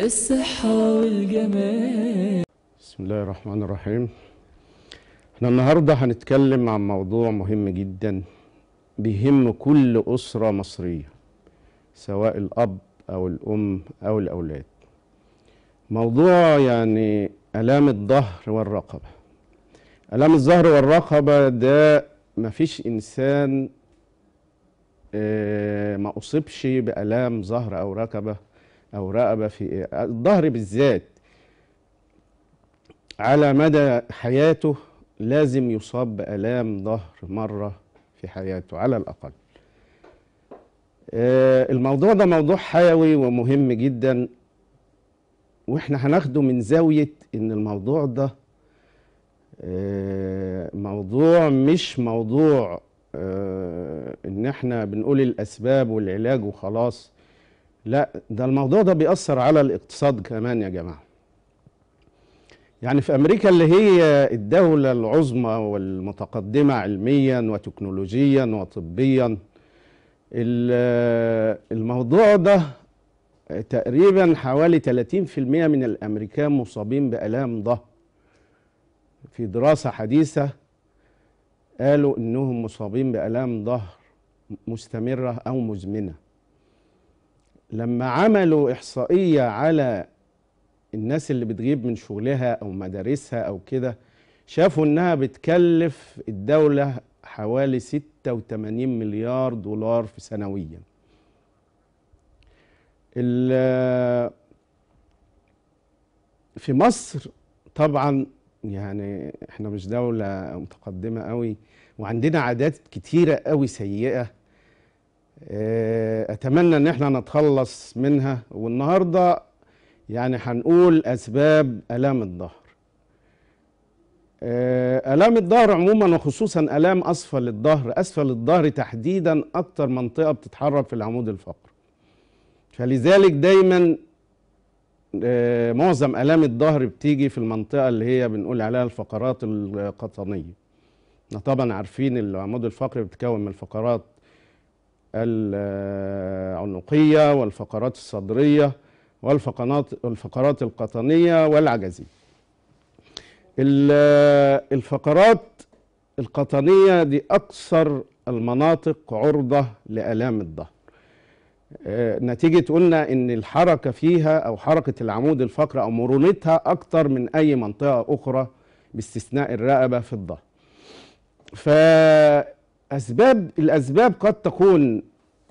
الصحة والجمال بسم الله الرحمن الرحيم احنا النهاردة هنتكلم عن موضوع مهم جدا بيهم كل أسرة مصرية سواء الأب أو الأم أو الأولاد موضوع يعني آلام الظهر والرقبة آلام الظهر والرقبة ده مفيش إنسان آه، ما أصيبش بآلام ظهر أو ركبة أو رقبة في الظهر بالذات على مدى حياته لازم يصاب بآلام ظهر مرة في حياته على الأقل آه، الموضوع ده موضوع حيوي ومهم جدا واحنا هناخده من زاويه ان الموضوع ده آه، موضوع مش موضوع آه، ان احنا بنقول الاسباب والعلاج وخلاص لا ده الموضوع ده بيأثر على الاقتصاد كمان يا جماعه يعني في امريكا اللي هي الدوله العظمى والمتقدمه علميا وتكنولوجيا وطبيا آه، الموضوع ده تقريبا حوالي 30% من الامريكان مصابين بالام ظهر في دراسه حديثه قالوا انهم مصابين بالام ظهر مستمره او مزمنه لما عملوا احصائيه على الناس اللي بتغيب من شغلها او مدارسها او كده شافوا انها بتكلف الدوله حوالي 86 مليار دولار في سنويا في مصر طبعا يعني احنا مش دولة متقدمة قوي وعندنا عادات كتيرة قوي سيئة آه، اتمنى ان احنا نتخلص منها والنهاردة يعني هنقول اسباب الام الظهر آه، الام الظهر عموما وخصوصا الام اسفل الظهر اسفل الظهر تحديدا اكتر منطقة بتتحرك في العمود الفقري فلذلك دايما آه، معظم الام الظهر بتيجي في المنطقه اللي هي بنقول عليها الفقرات القطنيه احنا طبعا عارفين العمود الفقري بيتكون من الفقرات العنقيه والفقرات الصدريه والفقرات الفقرات القطنيه والعجزيه الفقرات القطنيه دي اكثر المناطق عرضه لالام الظهر آه، نتيجة قلنا ان الحركة فيها او حركة العمود الفقري او مرونتها اكتر من اي منطقة اخرى باستثناء الرقبة في الظهر فأسباب الأسباب قد تكون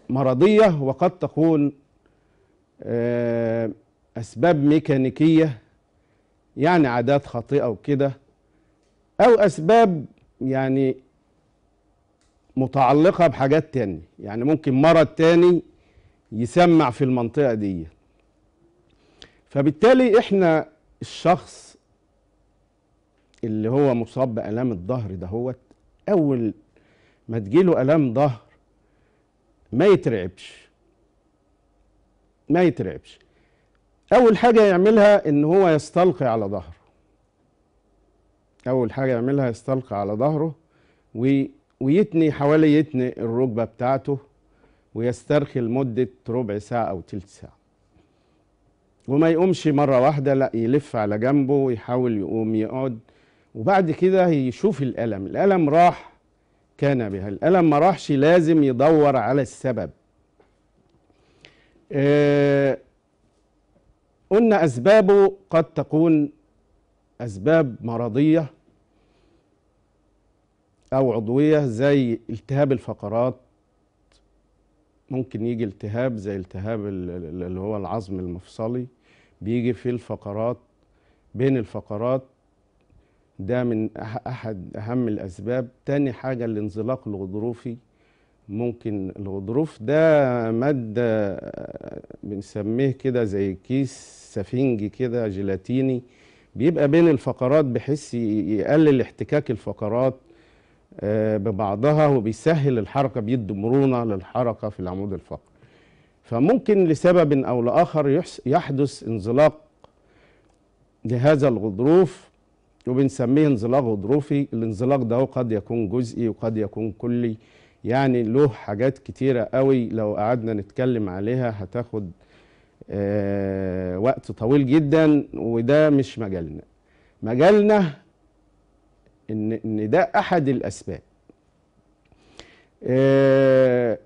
مرضية وقد تكون آه، أسباب ميكانيكية يعني عادات خاطئة وكده أو أسباب يعني متعلقة بحاجات تاني يعني ممكن مرض تاني يسمع في المنطقه دي فبالتالي احنا الشخص اللي هو مصاب بالام الظهر دهوت اول ما تجيله الام ظهر ما يترعبش ما يترعبش اول حاجه يعملها ان هو يستلقي على ظهره اول حاجه يعملها يستلقي على ظهره ويتني حوالي يتني الركبه بتاعته ويسترخي لمدة ربع ساعة أو تلت ساعة وما يقومش مرة واحدة لا يلف على جنبه ويحاول يقوم يقعد وبعد كده يشوف الألم الألم راح كان بها الألم ما راحش لازم يدور على السبب آه قلنا أسبابه قد تكون أسباب مرضية أو عضوية زي التهاب الفقرات ممكن يجي التهاب زي التهاب اللي هو العظم المفصلي بيجي في الفقرات بين الفقرات ده من أحد أهم الأسباب تاني حاجة الانزلاق الغضروفي ممكن الغضروف ده مادة آه، بنسميه كده زي كيس سفنجي كده جيلاتيني بيبقى بين الفقرات بحيث يقلل احتكاك الفقرات آه، ببعضها وبيسهل الحركة بيدي مرونة للحركة في العمود الفقري فممكن لسبب أو لآخر يحدث انزلاق لهذا الغضروف وبنسميه انزلاق غضروفي الانزلاق ده قد يكون جزئي وقد يكون كلي يعني له حاجات كتيرة قوي لو قعدنا نتكلم عليها هتاخد آه، وقت طويل جدا وده مش مجالنا مجالنا ان ان ده احد الاسباب آه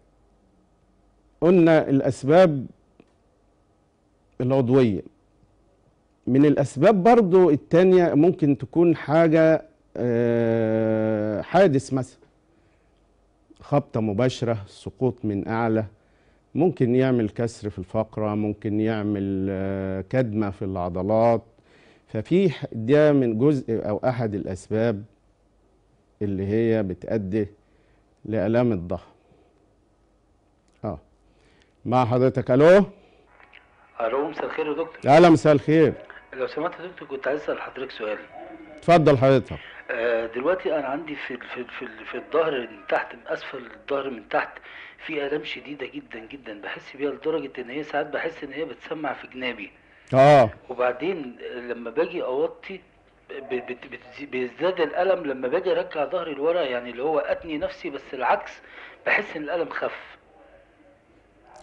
قلنا الاسباب العضويه من الاسباب برضو الثانيه ممكن تكون حاجه آه حادث مثلا خبطه مباشره سقوط من اعلى ممكن يعمل كسر في الفقرة ممكن يعمل آه، كدمة في العضلات ففي ده من جزء أو أحد الأسباب اللي هي بتؤدي لآلام الظهر اه مع حضرتك ألو ألو مساء الخير يا دكتور أهلا مساء الخير لو سمحت يا دكتور كنت عايز أسأل حضرتك سؤال اتفضل حضرتك آه دلوقتي انا عندي في في في, في الظهر من تحت من اسفل الظهر من تحت في الام شديده جدا جدا بحس بيها لدرجه ان هي ساعات بحس ان هي بتسمع في جنابي اه وبعدين لما باجي اوطي بيزداد الالم لما باجي ارجع ظهري لورا يعني اللي هو اتني نفسي بس العكس بحس ان الالم خف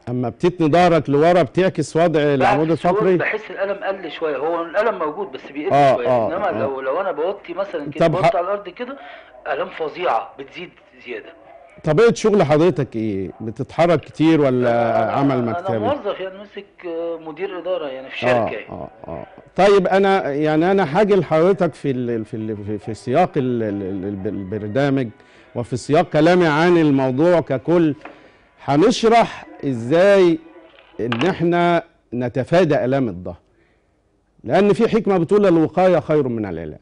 اما بتتني ظهرك لورا بتعكس وضع العمود الفقري بحس الالم قل شويه هو الالم موجود بس بيقل آه شويه آه انما آه لو لو انا بوطي مثلا كده بوطي على الارض كده الام فظيعه بتزيد زياده طبيعه شغل حضرتك ايه؟ بتتحرك كتير ولا أنا عمل مكتبي؟ انا موظف يعني ماسك آه، مدير اداره يعني في شركه اه اه, آه. طيب انا يعني انا حاجه لحضرتك في الـ في الـ في سياق البرنامج وفي سياق كلامي عن الموضوع ككل هنشرح ازاي ان احنا نتفادى الام الظهر لان في حكمه بتقول الوقايه خير من العلاج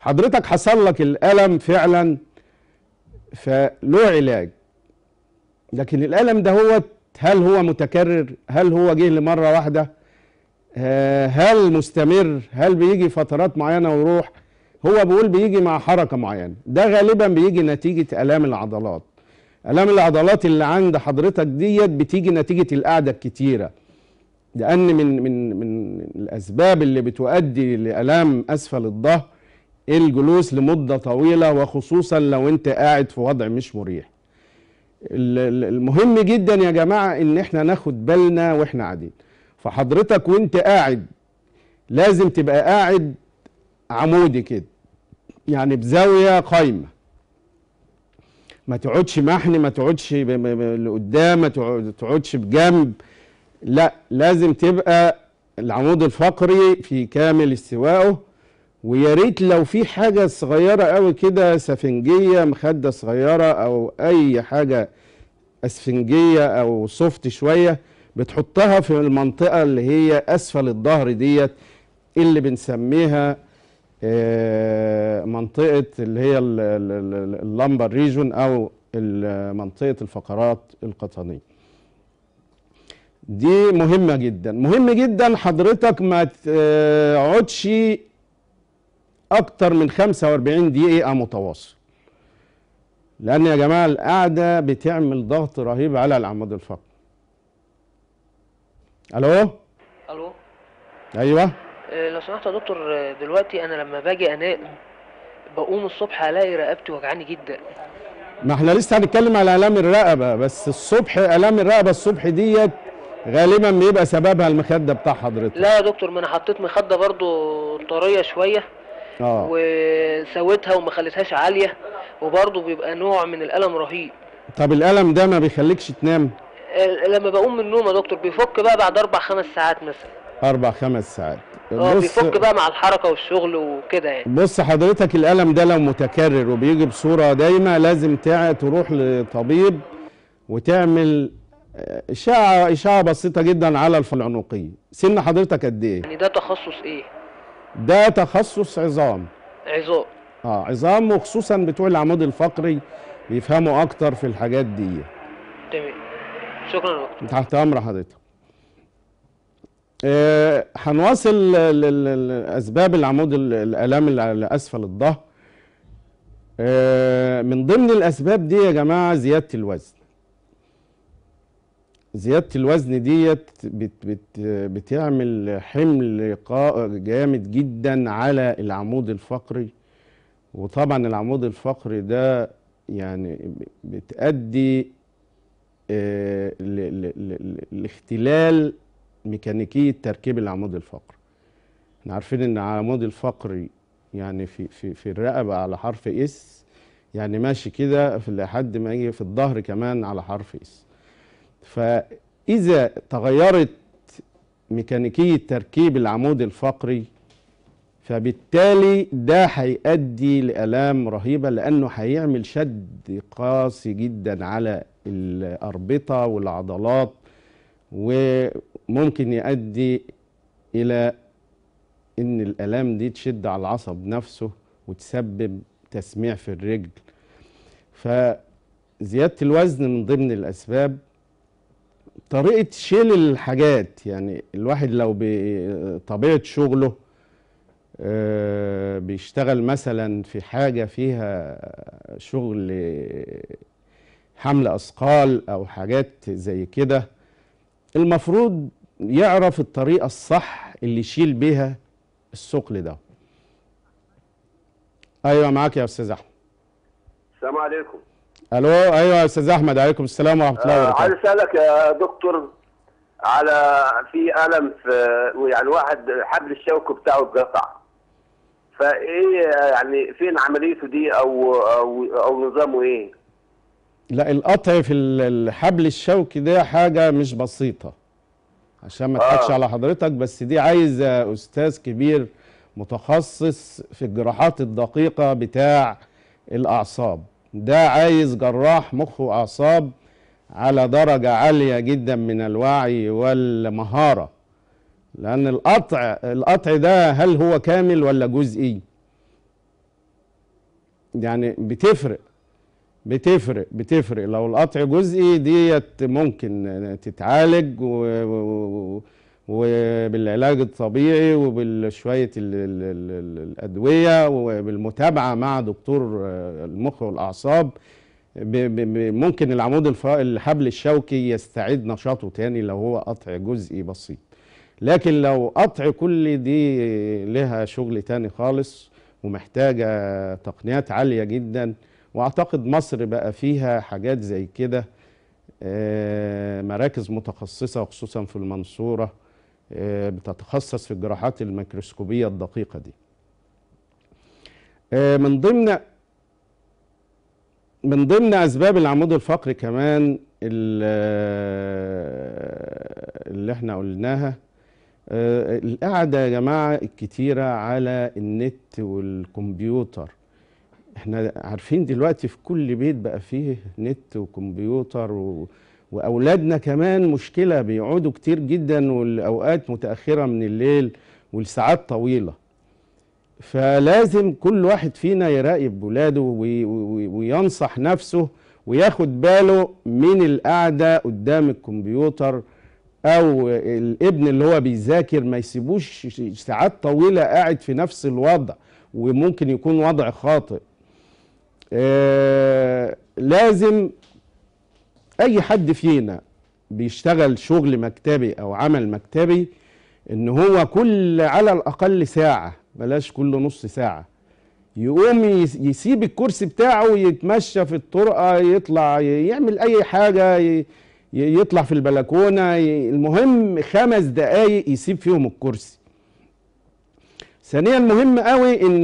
حضرتك حصل لك الالم فعلا فله علاج لكن الألم ده هو هل هو متكرر هل هو جه لمرة واحدة آه، هل مستمر هل بيجي فترات معينة ويروح هو بيقول بيجي مع حركة معينة ده غالبا بيجي نتيجة ألام العضلات ألام العضلات اللي عند حضرتك ديت بتيجي نتيجة القعدة الكتيرة لأن من من من الأسباب اللي بتؤدي لألام أسفل الظهر الجلوس لمدة طويلة وخصوصا لو انت قاعد في وضع مش مريح المهم جدا يا جماعة ان احنا ناخد بالنا واحنا قاعدين فحضرتك وانت قاعد لازم تبقى قاعد عمودي كده يعني بزاوية قايمة ما تقعدش محني ما تقعدش لقدام ما تقعدش بجنب لا لازم تبقى العمود الفقري في كامل استوائه ويا ريت لو في حاجه صغيره قوي كده سفنجيه مخده صغيره او اي حاجه اسفنجيه او سوفت شويه بتحطها في المنطقه اللي هي اسفل الظهر ديت اللي بنسميها آه، منطقه اللي هي اللمبر ريجون او منطقه الفقرات القطنيه دي مهمه جدا مهم جدا حضرتك ما تقعدش آه، اكتر من 45 دقيقه متواصل لان يا جماعه القعده بتعمل ضغط رهيب على العمود الفقري الو الو ايوه إيه لو سمحت يا دكتور آه، دلوقتي انا لما باجي انام بقوم الصبح الاقي رقبتي وجعاني جدا ما احنا لسه هنتكلم على الام الرقبه بس الصبح الام الرقبه الصبح ديت غالبا بيبقى سببها المخده بتاع حضرتك لا يا دكتور ما انا حطيت مخده برضو طريه شويه آه. وسوتها وما خليتهاش عاليه وبرضه بيبقى نوع من الالم رهيب طب الالم ده ما بيخليكش تنام لما بقوم من النوم يا دكتور بيفك بقى بعد اربع خمس ساعات مثلا اربع خمس ساعات اه بيفك بقى مع الحركه والشغل وكده يعني بص حضرتك الالم ده لو متكرر وبيجي بصوره دايمه لازم تروح لطبيب وتعمل آه، اشعه اشعه بسيطه جدا على الفلعنقيه سن حضرتك قد ايه يعني ده تخصص ايه ده تخصص عظام عظام اه عظام وخصوصا بتوع العمود الفقري بيفهموا اكتر في الحاجات دي تمام شكرا دكتور تحت امر حضرتك آه، هنواصل آه لاسباب العمود الالام اللي اسفل الظهر آه من ضمن الاسباب دي يا جماعه زياده الوزن زياده الوزن ديت بت بت بتعمل حمل جامد جدا على العمود الفقري وطبعا العمود الفقري ده يعني بتأدي آه، لاختلال ميكانيكيه تركيب العمود الفقري احنا عارفين ان العمود الفقري يعني في في في الرقبه على حرف اس يعني ماشي كده لحد ما يجي في الظهر كمان على حرف اس فإذا تغيرت ميكانيكية تركيب العمود الفقري فبالتالي ده هيؤدي لآلام رهيبة لأنه هيعمل شد قاسي جدا على الأربطة والعضلات وممكن يؤدي إلى إن الآلام دي تشد على العصب نفسه وتسبب تسميع في الرجل فزيادة الوزن من ضمن الأسباب طريقه شيل الحاجات يعني الواحد لو بطبيعه شغله آه، بيشتغل مثلا في حاجه فيها شغل حمل اثقال او حاجات زي كده المفروض يعرف الطريقه الصح اللي يشيل بيها الثقل ده ايوه معاك يا استاذ احمد السلام عليكم الو ايوه يا استاذ احمد عليكم السلام ورحمه الله آه، وبركاته عايز اسالك يا دكتور على في الم في يعني واحد حبل الشوك بتاعه اتقطع فايه يعني فين عمليته دي او او او نظامه ايه؟ لا القطع في الحبل الشوكي ده حاجه مش بسيطه عشان ما اضحكش آه. على حضرتك بس دي عايزه استاذ كبير متخصص في الجراحات الدقيقه بتاع الاعصاب ده عايز جراح مخ واعصاب على درجة عالية جدا من الوعي والمهارة لأن القطع القطع ده هل هو كامل ولا جزئي؟ يعني بتفرق بتفرق بتفرق لو القطع جزئي ديت ممكن تتعالج و, و... وبالعلاج الطبيعي وبشوية الأدوية وبالمتابعة مع دكتور آه، المخ والأعصاب ممكن العمود الحبل الشوكي يستعيد نشاطه تاني لو هو قطع جزئي بسيط لكن لو قطع كل دي لها شغل تاني خالص ومحتاجة تقنيات عالية جدا واعتقد مصر بقى فيها حاجات زي كده آه، مراكز متخصصة وخصوصا في المنصورة آه، بتتخصص في الجراحات الميكروسكوبية الدقيقة دي آه، من ضمن من ضمن أسباب العمود الفقري كمان آه، اللي احنا قلناها القعدة يا جماعة الكتيرة على النت والكمبيوتر احنا عارفين دلوقتي في كل بيت بقى فيه نت وكمبيوتر و... واولادنا كمان مشكله بيقعدوا كتير جدا والاوقات متاخره من الليل والساعات طويله فلازم كل واحد فينا يراقب ولاده وينصح نفسه وياخد باله من القعده قدام الكمبيوتر او الابن اللي هو بيذاكر ما يسيبوش ساعات طويله قاعد في نفس الوضع وممكن يكون وضع خاطئ آه لازم اي حد فينا بيشتغل شغل مكتبي او عمل مكتبي ان هو كل على الاقل ساعه بلاش كل نص ساعه يقوم يسيب الكرسي بتاعه يتمشى في الطرقه يطلع يعمل اي حاجه يطلع في البلكونه المهم خمس دقايق يسيب فيهم الكرسي ثانيا مهم قوي ان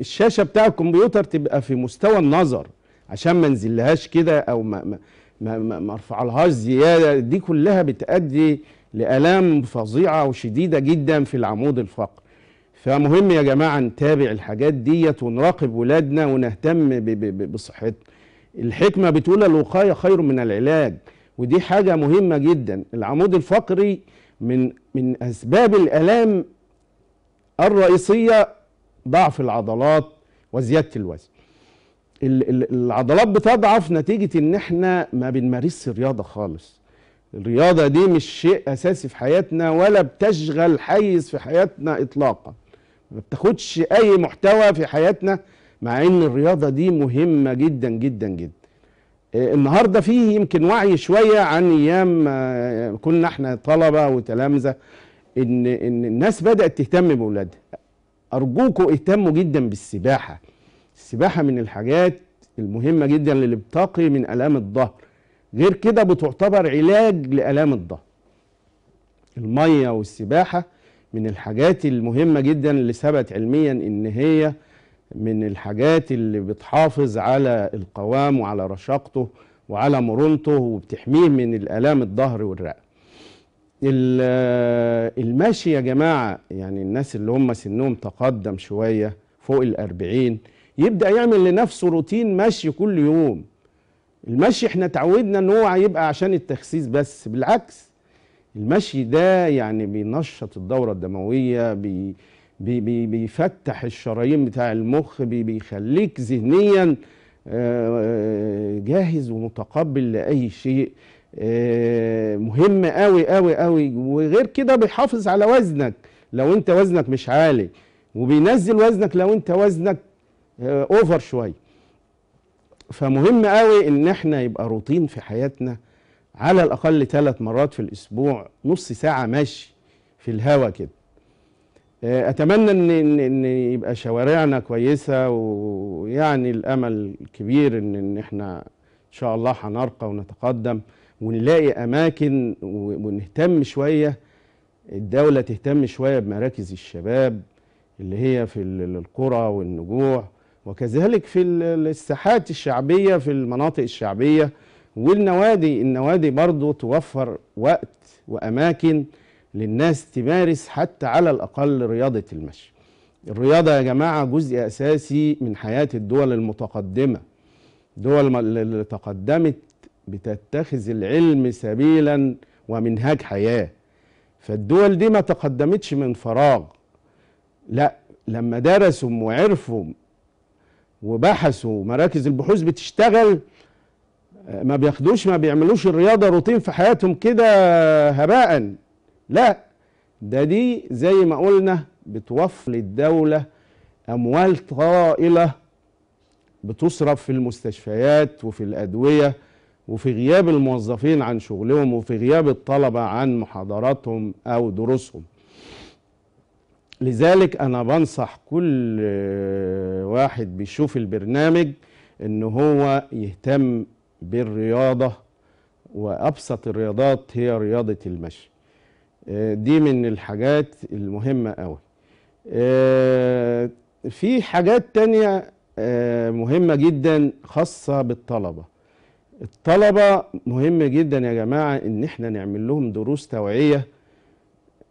الشاشه بتاع الكمبيوتر تبقى في مستوى النظر عشان ما نزلهاش كده او ما ما ما ما ارفعلهاش زياده دي كلها بتؤدي لالام فظيعه وشديده جدا في العمود الفقري فمهم يا جماعه نتابع الحاجات ديت ونراقب ولادنا ونهتم بصحتنا الحكمه بتقول الوقايه خير من العلاج ودي حاجه مهمه جدا العمود الفقري من من اسباب الالام الرئيسيه ضعف العضلات وزياده الوزن العضلات بتضعف نتيجة ان احنا ما بنمارسش رياضة خالص الرياضة دي مش شيء اساسي في حياتنا ولا بتشغل حيز في حياتنا اطلاقا ما بتاخدش اي محتوى في حياتنا مع ان الرياضة دي مهمة جدا جدا جدا آه، النهاردة فيه يمكن وعي شوية عن ايام آه، كنا احنا طلبة وتلامذة ان ان الناس بدأت تهتم بأولادها. ارجوكوا اهتموا جدا بالسباحة السباحة من الحاجات المهمة جدا للي بتقي من آلام الظهر غير كده بتعتبر علاج لآلام الظهر المية والسباحة من الحاجات المهمة جدا اللي ثبت علميا ان هي من الحاجات اللي بتحافظ على القوام وعلى رشاقته وعلى مرونته وبتحميه من الآلام الظهر والرقبة آه، المشي يا جماعة يعني الناس اللي هم سنهم تقدم شوية فوق الأربعين يبدأ يعمل لنفسه روتين مشي كل يوم المشي احنا تعودنا ان هو يبقى عشان التخسيس بس بالعكس المشي ده يعني بينشط الدورة الدموية بي بي بي بيفتح الشرايين بتاع المخ بي بيخليك ذهنيا آه، جاهز ومتقبل لأي شيء آه، مهم قوي قوي قوي وغير كده بيحافظ على وزنك لو انت وزنك مش عالي وبينزل وزنك لو انت وزنك اوفر آه، شويه فمهم قوي ان احنا يبقى روتين في حياتنا على الاقل ثلاث مرات في الاسبوع نص ساعه مشي في الهوا كده آه، اتمنى ان ان يبقى شوارعنا كويسه ويعني الامل كبير ان ان احنا ان شاء الله هنرقى ونتقدم ونلاقي اماكن ونهتم شويه الدوله تهتم شويه بمراكز الشباب اللي هي في القرى والنجوع وكذلك في الساحات الشعبية في المناطق الشعبية والنوادي النوادي برضو توفر وقت وأماكن للناس تمارس حتى على الأقل رياضة المشي الرياضة يا جماعة جزء أساسي من حياة الدول المتقدمة دول اللي تقدمت بتتخذ العلم سبيلا ومنهاج حياة فالدول دي ما تقدمتش من فراغ لا لما درسوا وعرفوا وبحثوا مراكز البحوث بتشتغل آه، ما بياخدوش ما بيعملوش الرياضة روتين في حياتهم كده هباء لا ده دي زي ما قلنا بتوفر للدولة أموال طائلة بتصرف في المستشفيات وفي الأدوية وفي غياب الموظفين عن شغلهم وفي غياب الطلبة عن محاضراتهم أو دروسهم لذلك انا بنصح كل واحد بيشوف البرنامج ان هو يهتم بالرياضه وابسط الرياضات هي رياضه المشي دي من الحاجات المهمه قوي في حاجات تانية مهمه جدا خاصه بالطلبه الطلبه مهم جدا يا جماعه ان احنا نعمل لهم دروس توعيه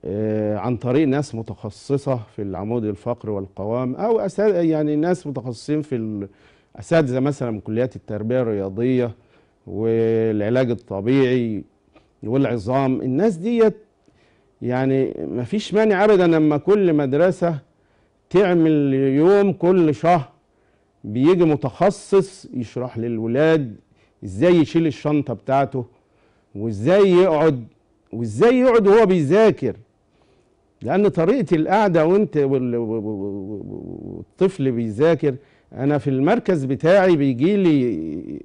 آه، عن طريق ناس متخصصة في العمود الفقري والقوام أو يعني ناس متخصصين في أساتذة مثلا من كليات التربية الرياضية والعلاج الطبيعي والعظام الناس ديت يعني ما فيش مانع أبدا لما كل مدرسة تعمل يوم كل شهر بيجي متخصص يشرح للولاد ازاي يشيل الشنطة بتاعته وازاي يقعد وازاي يقعد وهو بيذاكر لأن طريقة القعدة وأنت والطفل بيذاكر أنا في المركز بتاعي بيجي لي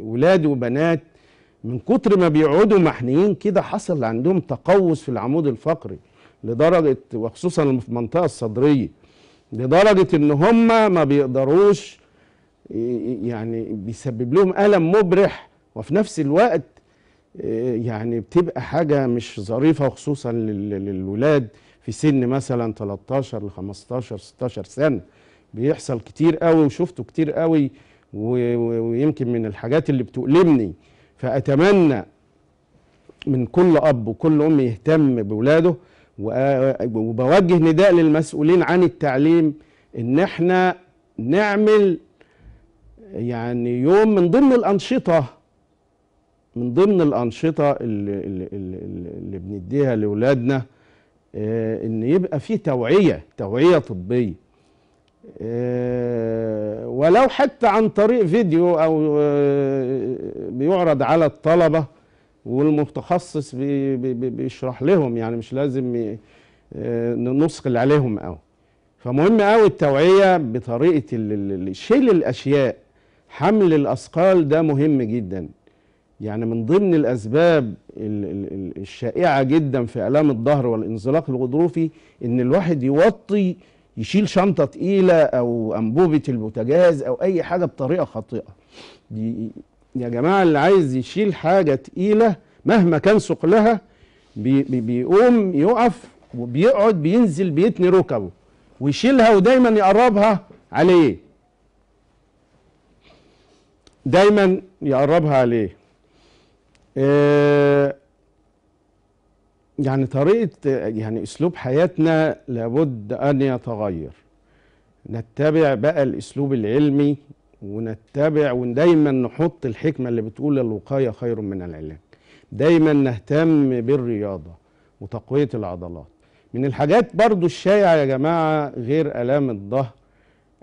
ولاد وبنات من كتر ما بيقعدوا محنيين كده حصل عندهم تقوس في العمود الفقري لدرجة وخصوصا في المنطقة الصدرية لدرجة إن هما ما بيقدروش يعني بيسبب لهم ألم مبرح وفي نفس الوقت آه، يعني بتبقى حاجة مش ظريفة وخصوصا للولاد في سن مثلا 13 ل 15 16 سنه بيحصل كتير قوي وشفته كتير قوي ويمكن من الحاجات اللي بتؤلمني فاتمنى من كل اب وكل ام يهتم بولاده وبوجه نداء للمسؤولين عن التعليم ان احنا نعمل يعني يوم من ضمن الانشطه من ضمن الانشطه اللي, اللي, اللي بنديها لاولادنا آه، ان يبقى في توعيه توعيه طبيه آه، ولو حتى عن طريق فيديو او آه، بيعرض على الطلبه والمتخصص بيشرح لهم يعني مش لازم نثقل عليهم قوي فمهم قوي التوعيه بطريقه شيل الاشياء حمل الاثقال ده مهم جدا يعني من ضمن الأسباب الشائعة جدا في آلام الظهر والانزلاق الغضروفي إن الواحد يوطي يشيل شنطة تقيلة أو أنبوبة البوتاجاز أو أي حاجة بطريقة خاطئة دي يا جماعة اللي عايز يشيل حاجة تقيلة مهما كان ثقلها بي بيقوم يقف وبيقعد بينزل بيتني ركبه ويشيلها ودايما يقربها عليه دايما يقربها عليه إيه، يعني طريقة يعني أسلوب حياتنا لابد أن يتغير نتبع بقى الأسلوب العلمي ونتبع ودايما نحط الحكمة اللي بتقول الوقاية خير من العلاج دايما نهتم بالرياضة وتقوية العضلات من الحاجات برضو الشائعة يا جماعة غير ألام الظهر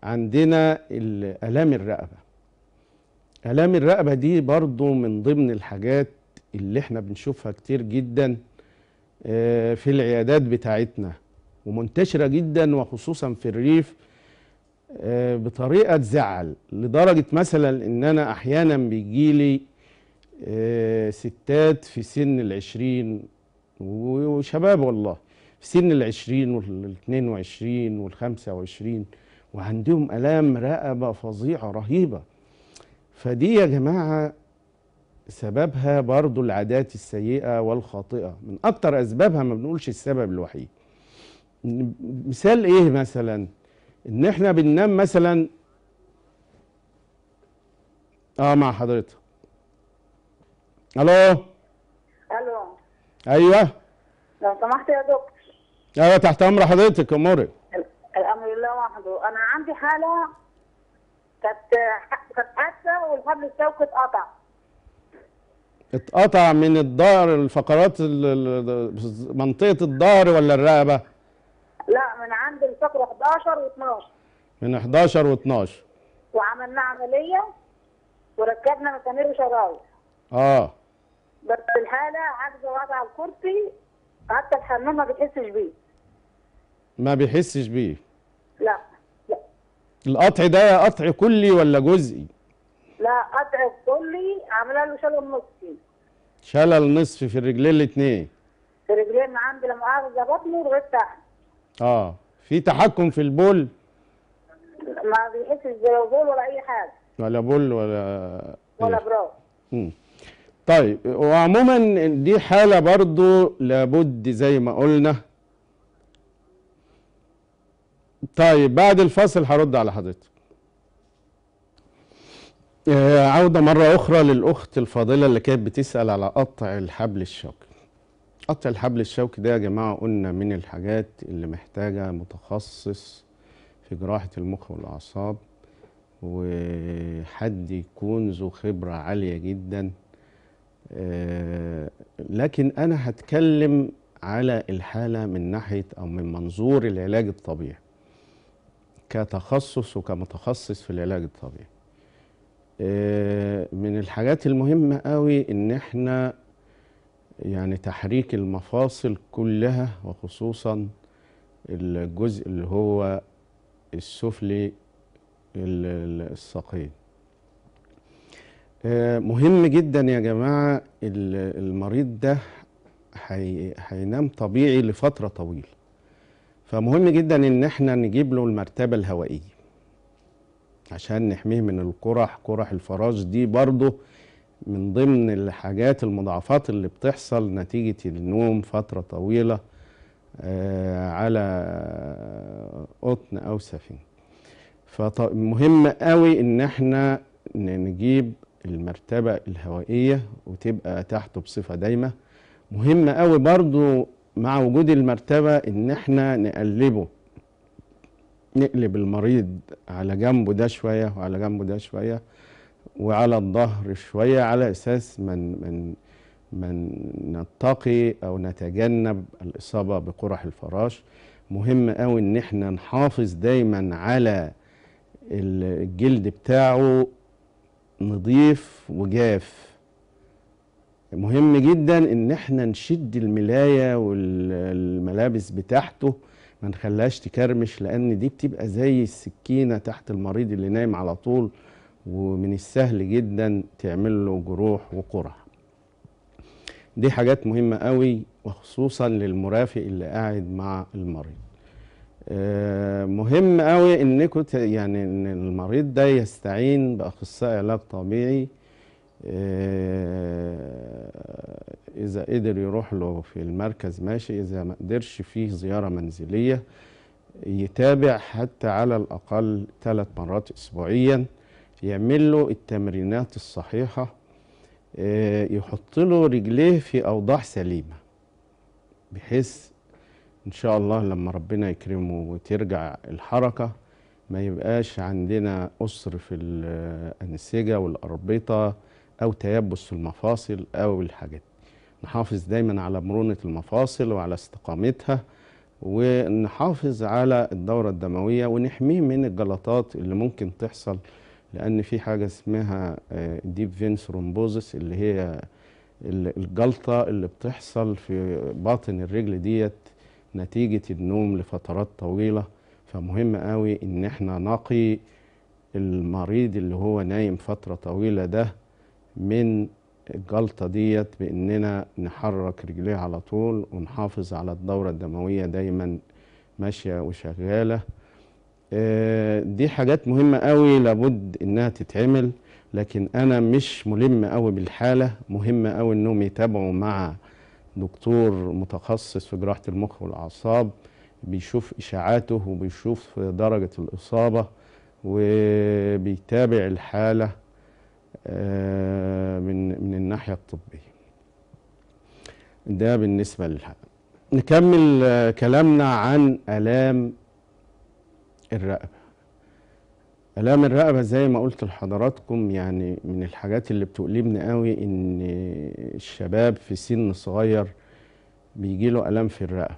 عندنا ألام الرقبة ألام الرقبة دي برضو من ضمن الحاجات اللي احنا بنشوفها كتير جدا آه، في العيادات بتاعتنا ومنتشرة جدا وخصوصا في الريف آه، بطريقة تزعل لدرجة مثلا ان انا احيانا بيجيلي آه، ستات في سن العشرين وشباب والله في سن العشرين والاثنين وعشرين والخمسة وعشرين وعندهم الام رقبة فظيعة رهيبة فدي يا جماعة سببها برضو العادات السيئة والخاطئة من أكتر أسبابها ما بنقولش السبب الوحيد مثال إيه مثلا إن إحنا بننام مثلا آه مع حضرتك ألو ألو أيوه لو سمحت يا دكتور أيوه تحت أمر حضرتك أمورك الأمر لله وحده أنا عندي حالة كانت كانت حادثة والحبل الشوكي اتقطع اتقطع من الظهر الفقرات منطقه الظهر ولا الرقبه لا من عند الفقره 11 و12 من 11 و12 وعملنا عمليه وركبنا مسامير وشرايط اه بس الحاله عاجزه وضع على الكرسي حتى الحمام ما بيحسش بيه ما بيحسش بيه لا لا القطع ده قطع كلي ولا جزئي لا قطع كلي عامله له شلل نصفي شلل نصفي في الرجلين الاثنين في رجلين عندي لا اخذ بطنه لغايه تحت اه في تحكم في البول ما بيحسش بلا بول ولا اي حاجه ولا بول ولا إيه؟ ولا براو طيب وعموما دي حالة برضو لابد زي ما قلنا طيب بعد الفاصل هرد على حضرتك آه، عودة مرة أخرى للأخت الفاضلة اللي كانت بتسأل على قطع الحبل الشوكي قطع الحبل الشوكي ده يا جماعة قلنا من الحاجات اللي محتاجة متخصص في جراحة المخ والأعصاب وحد يكون ذو خبرة عالية جدا آه، لكن أنا هتكلم على الحالة من ناحية أو من منظور العلاج الطبيعي كتخصص وكمتخصص في العلاج الطبيعي من الحاجات المهمة قوي ان احنا يعني تحريك المفاصل كلها وخصوصا الجزء اللي هو السفلي الساقين آه، مهم جدا يا جماعة المريض ده هينام طبيعي لفترة طويلة فمهم جدا ان احنا نجيب له المرتبة الهوائية عشان نحميه من القرح قرح الفراش دي برضه من ضمن الحاجات المضاعفات اللي بتحصل نتيجة النوم فترة طويلة آه، على قطن أو سفينة فمهم قوي إن احنا نجيب المرتبة الهوائية وتبقى تحته بصفة دايمة مهم قوي برضو مع وجود المرتبة إن احنا نقلبه نقلب المريض على جنبه ده شوية وعلى جنبه ده شوية وعلى الظهر شوية على أساس من من من نتقي أو نتجنب الإصابة بقرح الفراش مهم قوي إن احنا نحافظ دايما على الجلد بتاعه نضيف وجاف مهم جدا إن احنا نشد الملاية والملابس بتاعته ما نخليهاش تكرمش لان دي بتبقى زي السكينه تحت المريض اللي نايم على طول ومن السهل جدا تعمل له جروح وقرع دي حاجات مهمه قوي وخصوصا للمرافق اللي قاعد مع المريض آه، مهم قوي انكم يعني ان المريض ده يستعين باخصائي علاج طبيعي آه، إذا قدر يروح له في المركز ماشي إذا ما قدرش فيه زيارة منزلية يتابع حتى على الأقل ثلاث مرات أسبوعيا يعمل له التمرينات الصحيحة آه، يحط له رجليه في أوضاع سليمة بحيث إن شاء الله لما ربنا يكرمه وترجع الحركة ما يبقاش عندنا أسر في آه، الأنسجة والأربطة أو تيبس في المفاصل أو الحاجات نحافظ دايما على مرونة المفاصل وعلى استقامتها ونحافظ على الدورة الدموية ونحميه من الجلطات اللي ممكن تحصل لأن في حاجة اسمها ديب فينس رومبوزس اللي هي الجلطة اللي بتحصل في باطن الرجل ديت نتيجة النوم لفترات طويلة فمهم قوي إن احنا نقي المريض اللي هو نايم فترة طويلة ده من الجلطه ديت باننا نحرك رجليه على طول ونحافظ على الدوره الدمويه دايما ماشيه وشغاله آه، دي حاجات مهمه قوي لابد انها تتعمل لكن انا مش ملم قوي بالحاله مهم قوي انهم يتابعوا مع دكتور متخصص في جراحه المخ والاعصاب بيشوف اشاعاته وبيشوف درجه الاصابه وبيتابع الحاله آه، من من الناحيه الطبيه ده بالنسبه لها نكمل آه، كلامنا عن الام الرقبه الام الرقبه زي ما قلت لحضراتكم يعني من الحاجات اللي بتؤلمني قوي ان الشباب في سن صغير بيجي له الام في الرقبه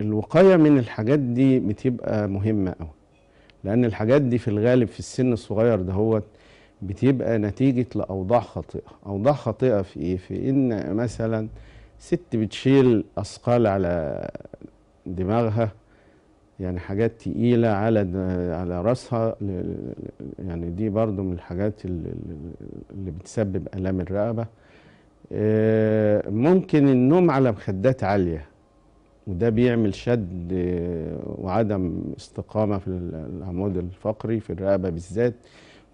فالوقايه من الحاجات دي بتبقى مهمه قوي لأن الحاجات دي في الغالب في السن الصغير هو بتبقى نتيجة لأوضاع خاطئة أوضاع خاطئة في إيه؟ في إن مثلا ست بتشيل أثقال على دماغها يعني حاجات تقيلة على على راسها يعني دي برضو من الحاجات اللي بتسبب آلام الرقبة آه، ممكن النوم على مخدات عالية وده بيعمل شد وعدم استقامة في العمود الفقري في الرقبة بالذات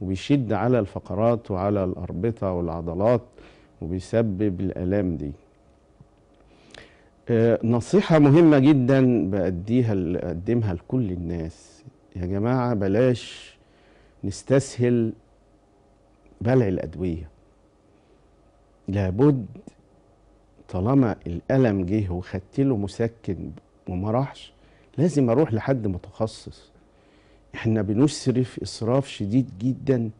وبيشد على الفقرات وعلى الأربطة والعضلات وبيسبب الآلام دي آه، نصيحة مهمة جدا بأديها أقدمها لكل الناس يا جماعة بلاش نستسهل بلع الأدوية لابد طالما الالم جه وخدت له مسكن وما راحش لازم اروح لحد متخصص احنا بنسرف اسراف شديد جدا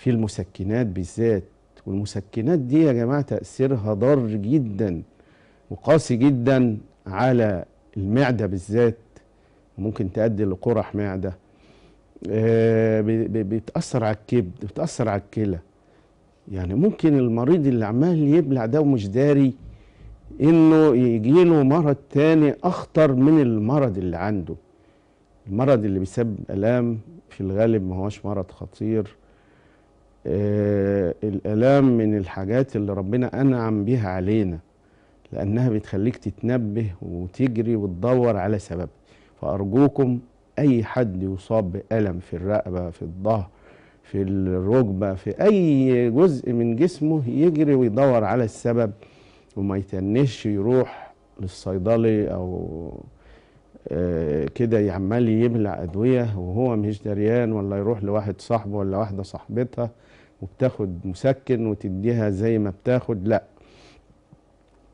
في المسكنات بالذات والمسكنات دي يا جماعه تاثيرها ضار جدا وقاسي جدا على المعده بالذات ممكن تؤدي لقرح معده آه، بتاثر على الكبد بتاثر على الكلى يعني ممكن المريض اللي عمال يبلع ده ومش داري انه يجي له مرض تاني اخطر من المرض اللي عنده المرض اللي بيسبب الام في الغالب ما هوش مرض خطير آه الالام من الحاجات اللي ربنا انعم بيها علينا لانها بتخليك تتنبه وتجري وتدور على سبب فارجوكم اي حد يصاب بالم في الرقبه في الظهر في الركبه في اي جزء من جسمه يجري ويدور على السبب وما يتنش يروح للصيدلي او آه، كده يعمل يبلع ادويه وهو مش دريان ولا يروح لواحد صاحبه ولا واحده صاحبتها وبتاخد مسكن وتديها زي ما بتاخد لا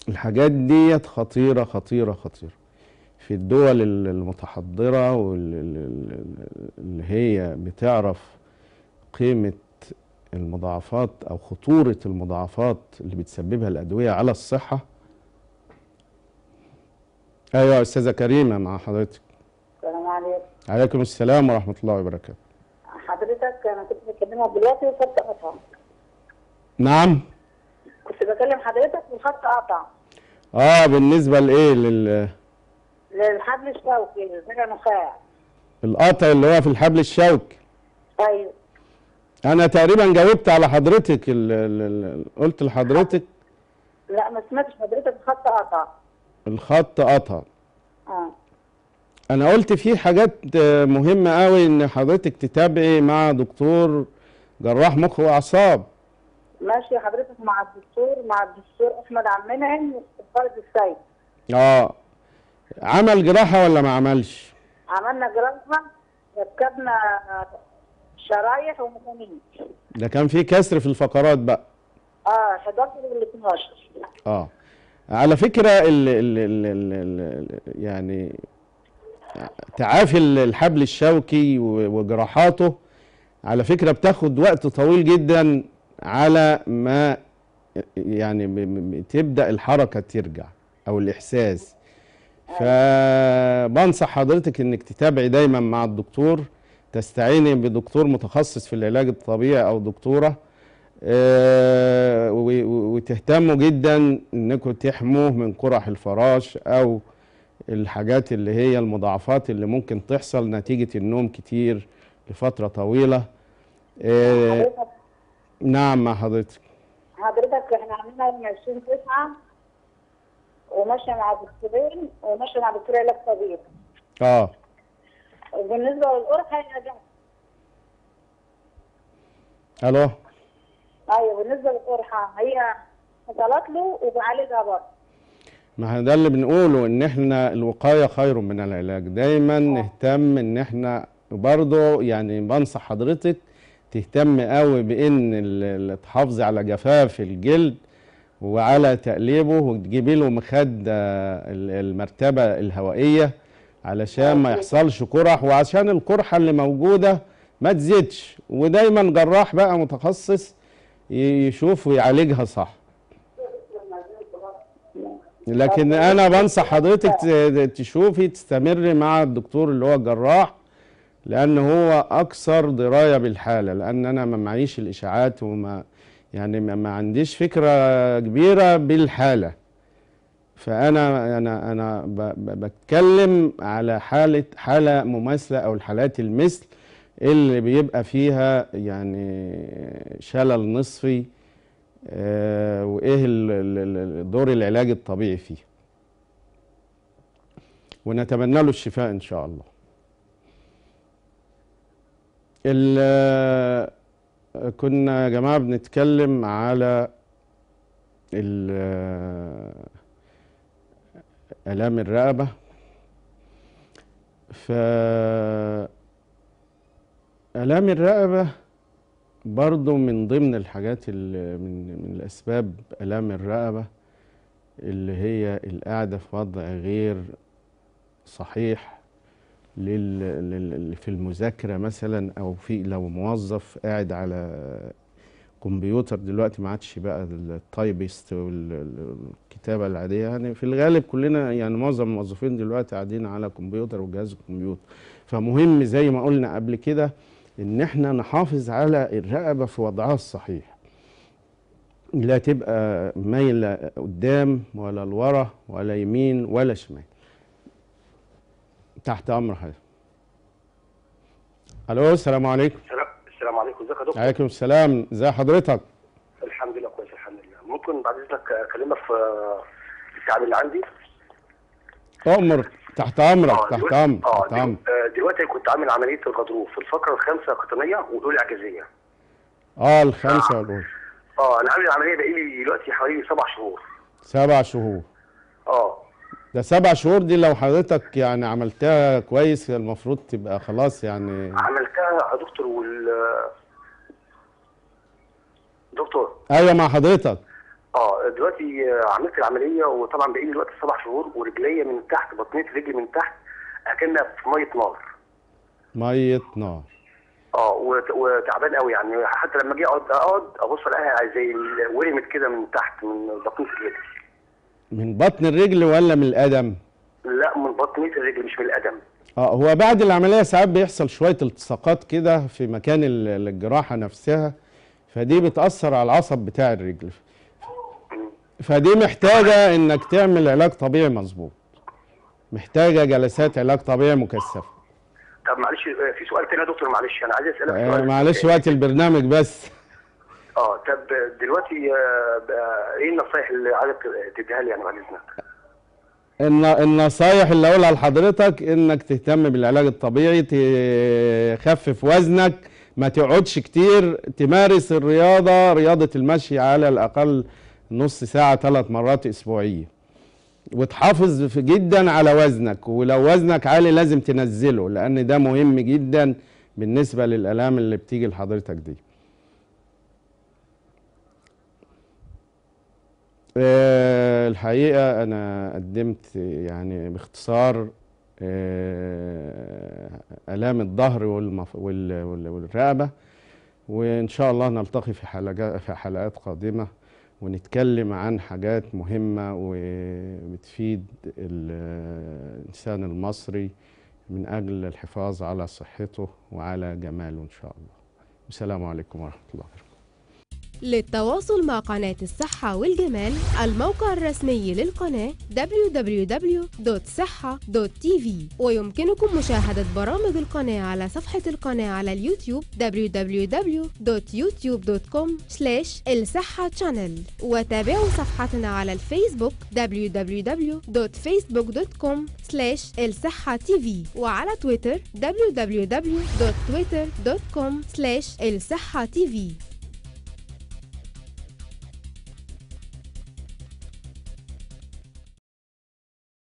الحاجات ديت خطيره خطيره خطيره في الدول المتحضره واللي هي بتعرف قيمه المضاعفات أو خطورة المضاعفات اللي بتسببها الأدوية على الصحة أيوة يا أستاذة كريمة مع حضرتك السلام عليكم عليكم السلام ورحمة الله وبركاته حضرتك أنا كنت بكلمك دلوقتي وخط قطع نعم كنت بكلم حضرتك وخط قطع اه بالنسبة لإيه لل للحبل الشوكي فيها نخاع القطع اللي هو في الحبل الشوكي ايوه انا تقريبا جاوبت على حضرتك الـ الـ الـ قلت لحضرتك لا ما سمعتش حضرتك الخط قطع الخط قطع اه انا قلت في حاجات مهمه قوي ان حضرتك تتابعي مع دكتور جراح مخ واعصاب ماشي حضرتك مع الدكتور مع الدكتور احمد عمنا فرد السيد اه عمل جراحه ولا ما عملش عملنا جراحه ركبنا شرايح ومسامير ده كان في كسر في الفقرات بقى اه 11 وال 12 اه على فكره ال ال ال يعني تعافي الحبل الشوكي وجراحاته على فكره بتاخد وقت طويل جدا على ما يعني تبدا الحركه ترجع او الاحساس آه. فبنصح حضرتك انك تتابعي دايما مع الدكتور تستعيني بدكتور متخصص في العلاج الطبيعي او دكتوره آه، وتهتموا جدا انكم تحموه من قرح الفراش او الحاجات اللي هي المضاعفات اللي ممكن تحصل نتيجه النوم كتير لفتره طويله حضرتك آه، نعم مع حضرتك حضرتك احنا عملنا من 20 9 وماشيه مع دكتورين وماشيه مع دكتور علاج طبيعي اه وبالنسبه للقرحه هي الو ايوه بالنسبه للقرحه هي حصلت له وبعالجها برضه ما احنا ده اللي بنقوله ان احنا الوقايه خير من العلاج دايما آه. نهتم ان احنا برضه يعني بنصح حضرتك تهتم قوي بان تحافظي على جفاف الجلد وعلى تقليبه وتجيبي له مخده المرتبه الهوائيه علشان ما يحصلش قرح وعشان القرحة اللي موجودة ما تزيدش ودايما جراح بقى متخصص يشوف ويعالجها صح لكن انا بنصح حضرتك تشوفي تستمري مع الدكتور اللي هو الجراح لان هو اكثر درايه بالحاله لان انا ما معيش الاشاعات وما يعني ما عنديش فكره كبيره بالحاله فانا انا انا بتكلم على حاله حاله مماثله او الحالات المثل اللي بيبقى فيها يعني شلل نصفي آه، وايه دور العلاج الطبيعي فيه ونتمنى له الشفاء ان شاء الله آه، كنا يا جماعه بنتكلم على آلام الرقبة ف آلام الرقبة برضو من ضمن الحاجات اللي من, من الأسباب آلام الرقبة اللي هي القعدة في وضع غير صحيح لل... في المذاكرة مثلا أو في لو موظف قاعد على الكمبيوتر دلوقتي ما عادش بقى التايبست والكتابه العاديه يعني في الغالب كلنا يعني معظم الموظفين دلوقتي قاعدين على كمبيوتر وجهاز الكمبيوتر فمهم زي ما قلنا قبل كده ان احنا نحافظ على الرقبه في وضعها الصحيح لا تبقى مايله قدام ولا لورا ولا يمين ولا شمال تحت امر حضرتك الو السلام عليكم يا دكتور عليكم السلام ازي حضرتك الحمد لله كويس الحمد لله ممكن بعد اذنك اكلمك في التعب اللي عندي امر تحت امرك اه تحت أمر. آه، آه، دلوقتي كنت عامل عمليه الغضروف في الفقره الخامسه القطنيه والاولى اعجازيه اه الخامسه والاولى اه انا عامل العمليه بقالي دلوقتي حوالي سبع شهور سبع شهور اه ده سبع شهور دي لو حضرتك يعني عملتها كويس المفروض تبقى خلاص يعني عملتها يا دكتور وال دكتور ايوه مع حضرتك اه دلوقتي عملت العمليه وطبعا بقالي دلوقتي سبع شهور ورجليا من تحت بطنيه رجلي من تحت اكنها في ميه نار ميه نار اه وتعبان قوي يعني حتى لما اجي اقعد اقعد ابص الاقيها زي ورمت كده من تحت من بطنيه الرجل من بطن الرجل ولا من القدم؟ لا من بطنيه الرجل مش من القدم اه هو بعد العمليه ساعات بيحصل شويه التصاقات كده في مكان الجراحه نفسها فدي بتأثر على العصب بتاع الرجل فدي محتاجة انك تعمل علاج طبيعي مظبوط محتاجة جلسات علاج طبيعي مكثفة طب معلش في سؤال تاني يا دكتور معلش انا عايز اسالك آه، سؤال معلش وقت البرنامج بس اه طب دلوقتي آه، ايه النصايح اللي عايزك تديها لي يعني بعد اذنك النصايح اللي اقولها لحضرتك انك تهتم بالعلاج الطبيعي تخفف وزنك ما تقعدش كتير تمارس الرياضة رياضة المشي على الأقل نص ساعة ثلاث مرات أسبوعية وتحافظ جدا على وزنك ولو وزنك عالي لازم تنزله لأن ده مهم جدا بالنسبة للألام اللي بتيجي لحضرتك دي آه، الحقيقة أنا قدمت يعني باختصار آه، آلام الظهر والرقبة وإن شاء الله نلتقي في في حلقات قادمة ونتكلم عن حاجات مهمة وبتفيد الإنسان المصري من أجل الحفاظ على صحته وعلى جماله إن شاء الله والسلام عليكم ورحمة الله وبركاته للتواصل مع قناة الصحة والجمال الموقع الرسمي للقناة www.صحة.tv ويمكنكم مشاهدة برامج القناة على صفحة القناة على اليوتيوب www.youtube.com الصحة channel وتابعوا صفحتنا على الفيسبوك www.facebook.com الصحة TV وعلى تويتر www.twitter.com الصحة TV